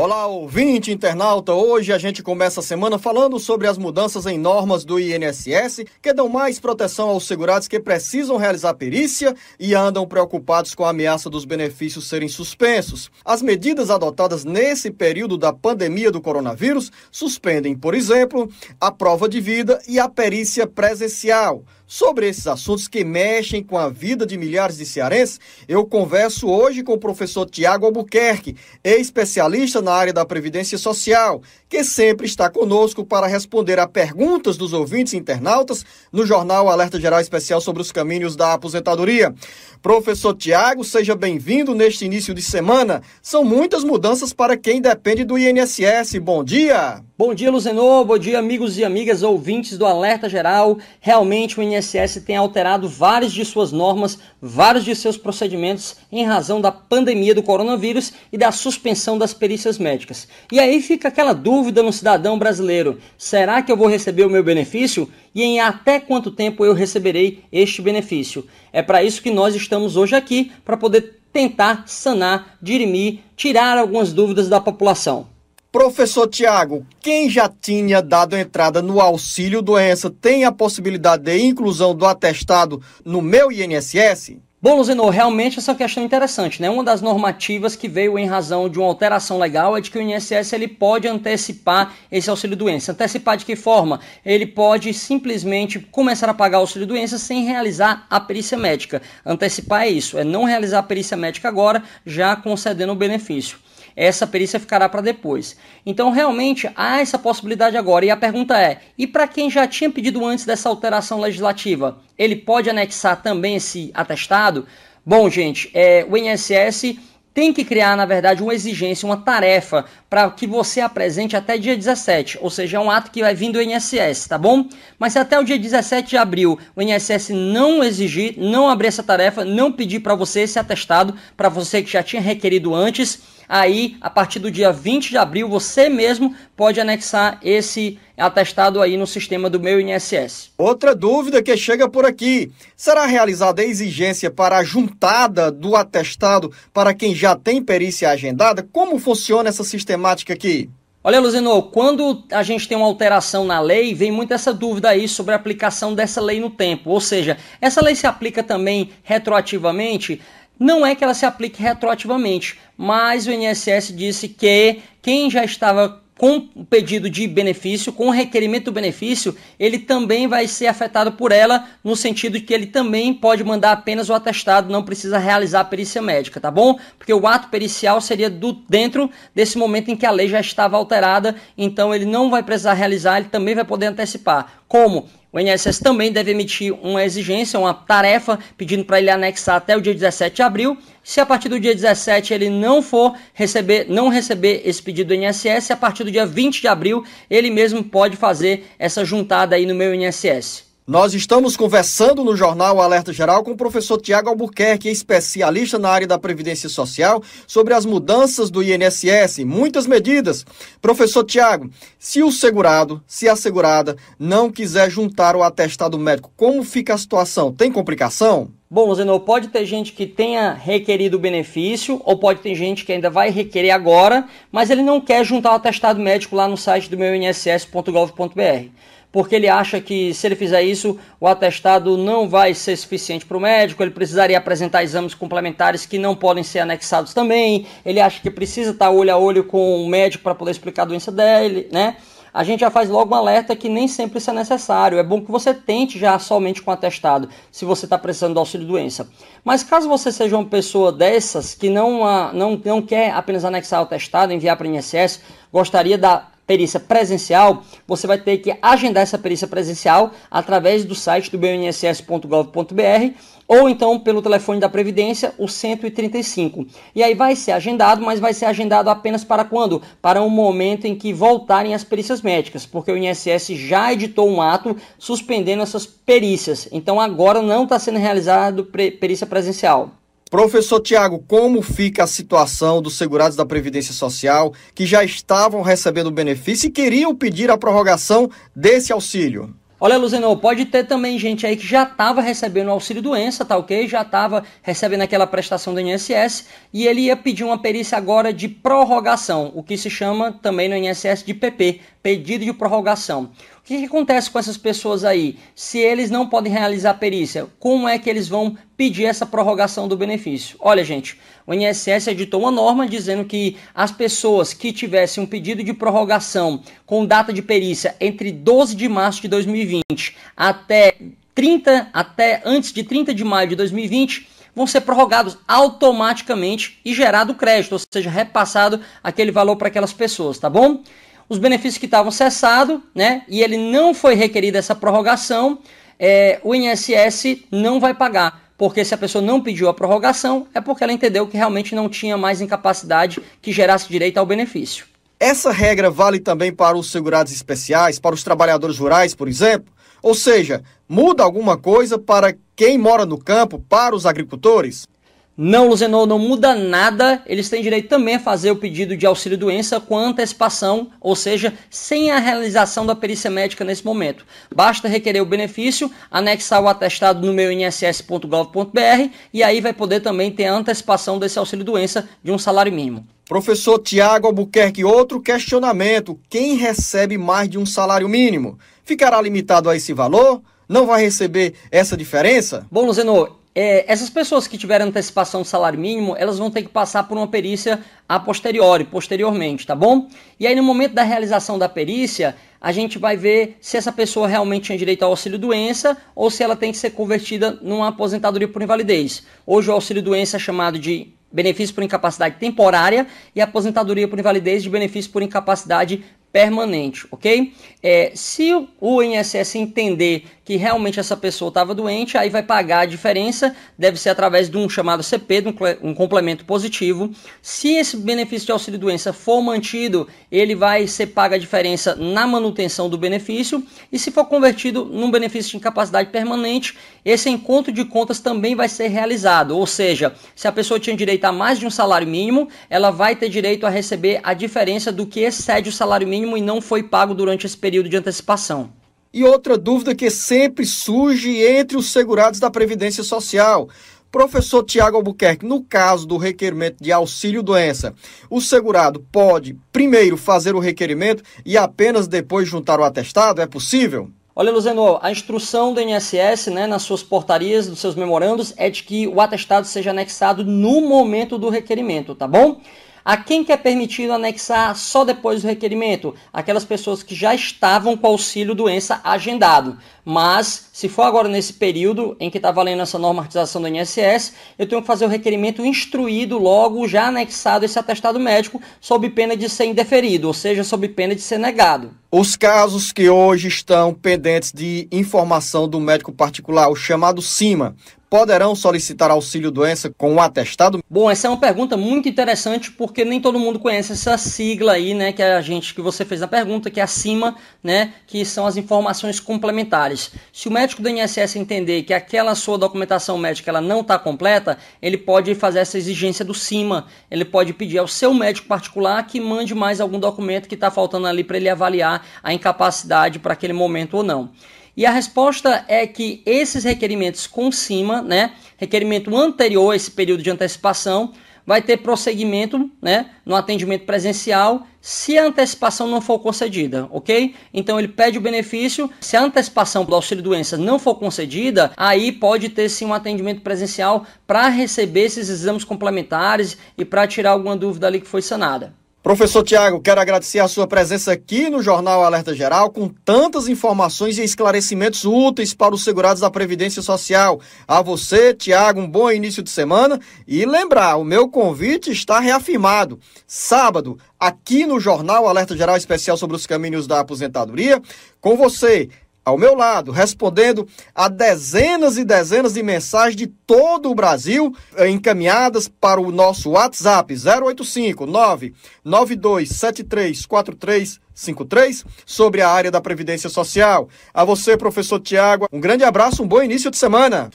Olá, ouvinte, internauta. Hoje a gente começa a semana falando sobre as mudanças em normas do INSS que dão mais proteção aos segurados que precisam realizar perícia e andam preocupados com a ameaça dos benefícios serem suspensos. As medidas adotadas nesse período da pandemia do coronavírus suspendem, por exemplo, a prova de vida e a perícia presencial. Sobre esses assuntos que mexem com a vida de milhares de cearenses, eu converso hoje com o professor Tiago Albuquerque, especialista na área da Previdência Social, que sempre está conosco para responder a perguntas dos ouvintes internautas no jornal Alerta Geral Especial sobre os caminhos da aposentadoria. Professor Tiago, seja bem-vindo neste início de semana. São muitas mudanças para quem depende do INSS. Bom dia! Bom dia, Luzenô. Bom dia, amigos e amigas ouvintes do Alerta Geral. Realmente, o INSS tem alterado várias de suas normas, vários de seus procedimentos em razão da pandemia do coronavírus e da suspensão das perícias médicas. E aí fica aquela dúvida no cidadão brasileiro: será que eu vou receber o meu benefício? E em até quanto tempo eu receberei este benefício? É para isso que nós estamos hoje aqui para poder tentar sanar, dirimir, tirar algumas dúvidas da população. Professor Tiago, quem já tinha dado entrada no auxílio doença tem a possibilidade de inclusão do atestado no meu INSS? Bom, Luzenor, realmente essa é questão é interessante, né? Uma das normativas que veio em razão de uma alteração legal é de que o INSS ele pode antecipar esse auxílio-doença. Antecipar de que forma? Ele pode simplesmente começar a pagar o auxílio-doença sem realizar a perícia médica. Antecipar é isso, é não realizar a perícia médica agora, já concedendo o benefício essa perícia ficará para depois. Então, realmente, há essa possibilidade agora. E a pergunta é: e para quem já tinha pedido antes dessa alteração legislativa, ele pode anexar também esse atestado? Bom, gente, é, o INSS tem que criar, na verdade, uma exigência, uma tarefa para que você apresente até dia 17, ou seja, é um ato que vai vir do INSS, tá bom? Mas se até o dia 17 de abril o INSS não exigir, não abrir essa tarefa, não pedir para você esse atestado, para você que já tinha requerido antes, aí a partir do dia 20 de abril você mesmo pode anexar esse atestado aí no sistema do meu INSS. Outra dúvida que chega por aqui: será realizada a exigência para a juntada do atestado para quem já tem perícia agendada? Como funciona essa sistemática aqui? Olha, Luzeno, quando a gente tem uma alteração na lei, vem muito essa dúvida aí sobre a aplicação dessa lei no tempo. Ou seja, essa lei se aplica também retroativamente? Não é que ela se aplique retroativamente, mas o INSS disse que quem já estava com o pedido de benefício, com o requerimento do benefício, ele também vai ser afetado por ela, no sentido de que ele também pode mandar apenas o atestado, não precisa realizar a perícia médica, tá bom? Porque o ato pericial seria do dentro desse momento em que a lei já estava alterada, então ele não vai precisar realizar, ele também vai poder antecipar. Como? O INSS também deve emitir uma exigência, uma tarefa, pedindo para ele anexar até o dia 17 de abril. Se a partir do dia 17 ele não for receber, não receber esse pedido do INSS, a partir do dia 20 de abril ele mesmo pode fazer essa juntada aí no meu INSS. Nós estamos conversando no Jornal Alerta Geral com o professor Tiago Albuquerque, especialista na área da Previdência Social, sobre as mudanças do INSS, muitas medidas. Professor Tiago, se o segurado, se a segurada não quiser juntar o atestado médico, como fica a situação? Tem complicação? Bom, Zeno, pode ter gente que tenha requerido o benefício, ou pode ter gente que ainda vai requerer agora, mas ele não quer juntar o atestado médico lá no site do meu INSS.gov.br porque ele acha que se ele fizer isso, o atestado não vai ser suficiente para o médico, ele precisaria apresentar exames complementares que não podem ser anexados também, ele acha que precisa estar tá olho a olho com o médico para poder explicar a doença dele, né? a gente já faz logo um alerta que nem sempre isso é necessário. É bom que você tente já somente com atestado, se você está precisando do auxílio-doença. Mas caso você seja uma pessoa dessas que não, não, não quer apenas anexar o atestado, enviar para o INSS, gostaria da perícia presencial, você vai ter que agendar essa perícia presencial através do site do bnss.gov.br ou então pelo telefone da Previdência, o 135. E aí vai ser agendado, mas vai ser agendado apenas para quando? Para um momento em que voltarem as perícias médicas, porque o INSS já editou um ato suspendendo essas perícias. Então agora não está sendo realizado perícia presencial. Professor Tiago, como fica a situação dos segurados da Previdência Social que já estavam recebendo benefício e queriam pedir a prorrogação desse auxílio? Olha, Luzenor, pode ter também gente aí que já estava recebendo auxílio doença, tá ok? Já estava recebendo aquela prestação do INSS e ele ia pedir uma perícia agora de prorrogação, o que se chama também no INSS de PP, pedido de prorrogação. O que, que, acontece com essas pessoas aí? Se eles não podem realizar perícia, como é que eles vão pedir essa prorrogação do benefício? Olha, gente, o INSS editou uma norma dizendo que as pessoas que tivessem um pedido de prorrogação com data de perícia entre 12 de março de 2020 até 30 até antes de 30 de maio de 2020 vão ser prorrogados automaticamente e gerado crédito, ou seja, repassado aquele valor para aquelas pessoas, tá bom? os benefícios que estavam cessados, né, e ele não foi requerida essa prorrogação, é, o INSS não vai pagar, porque se a pessoa não pediu a prorrogação, é porque ela entendeu que realmente não tinha mais incapacidade que gerasse direito ao benefício. Essa regra vale também para os segurados especiais, para os trabalhadores rurais, por exemplo? Ou seja, muda alguma coisa para quem mora no campo, para os agricultores? Não, Luzenor, não muda nada. Eles têm direito também a fazer o pedido de auxílio-doença com antecipação, ou seja, sem a realização da perícia médica nesse momento. Basta requerer o benefício, anexar o atestado no meu inss.gov.br e aí vai poder também ter a antecipação desse auxílio-doença de um salário mínimo. Professor Tiago Albuquerque, outro questionamento. Quem recebe mais de um salário mínimo? Ficará limitado a esse valor? Não vai receber essa diferença? Bom, Luzenor é, essas pessoas que tiveram antecipação do salário mínimo, elas vão ter que passar por uma perícia a posteriori, posteriormente, tá bom? E aí no momento da realização da perícia, a gente vai ver se essa pessoa realmente tinha direito ao auxílio doença ou se ela tem que ser convertida numa aposentadoria por invalidez. Hoje o auxílio doença é chamado de benefício por incapacidade temporária e aposentadoria por invalidez de benefício por incapacidade permanente, ok? É, se o INSS entender que realmente essa pessoa estava doente, aí vai pagar a diferença, deve ser através de um chamado CP, de um, um complemento positivo. Se esse benefício de auxílio-doença for mantido, ele vai ser paga a diferença na manutenção do benefício, e se for convertido num benefício de incapacidade permanente, esse encontro de contas também vai ser realizado, ou seja, se a pessoa tinha direito a mais de um salário mínimo, ela vai ter direito a receber a diferença do que excede o salário mínimo mínimo e não foi pago durante esse período de antecipação. E outra dúvida que sempre surge entre os segurados da Previdência Social. Professor Tiago Albuquerque, no caso do requerimento de auxílio-doença, o segurado pode primeiro fazer o requerimento e apenas depois juntar o atestado? É possível? Olha, Luzeno, a instrução do INSS, né, nas suas portarias, dos seus memorandos, é de que o atestado seja anexado no momento do requerimento, tá bom? A quem que é permitido anexar só depois do requerimento? Aquelas pessoas que já estavam com auxílio doença agendado. Mas, se for agora nesse período em que está valendo essa normatização do INSS, eu tenho que fazer o requerimento instruído logo, já anexado esse atestado médico, sob pena de ser indeferido, ou seja, sob pena de ser negado. Os casos que hoje estão pendentes de informação do médico particular, o chamado CIMA, poderão solicitar auxílio doença com um atestado? Bom, essa é uma pergunta muito interessante porque nem todo mundo conhece essa sigla aí, né, que é a gente que você fez a pergunta, que é acima, né, que são as informações complementares. Se o médico do INSS entender que aquela sua documentação médica ela não está completa, ele pode fazer essa exigência do CIMA. Ele pode pedir ao seu médico particular que mande mais algum documento que está faltando ali para ele avaliar a incapacidade para aquele momento ou não. E a resposta é que esses requerimentos com cima, né, requerimento anterior a esse período de antecipação, vai ter prosseguimento né, no atendimento presencial se a antecipação não for concedida, ok? Então ele pede o benefício, se a antecipação do auxílio-doença não for concedida, aí pode ter sim um atendimento presencial para receber esses exames complementares e para tirar alguma dúvida ali que foi sanada. Professor Tiago, quero agradecer a sua presença aqui no Jornal Alerta Geral, com tantas informações e esclarecimentos úteis para os segurados da Previdência Social. A você, Tiago, um bom início de semana e lembrar, o meu convite está reafirmado. Sábado, aqui no Jornal Alerta Geral Especial sobre os Caminhos da Aposentadoria, com você, ao meu lado, respondendo a dezenas e dezenas de mensagens de todo o Brasil eh, encaminhadas para o nosso WhatsApp 085 992734353 sobre a área da previdência social. A você, professor Tiago, um grande abraço, um bom início de semana.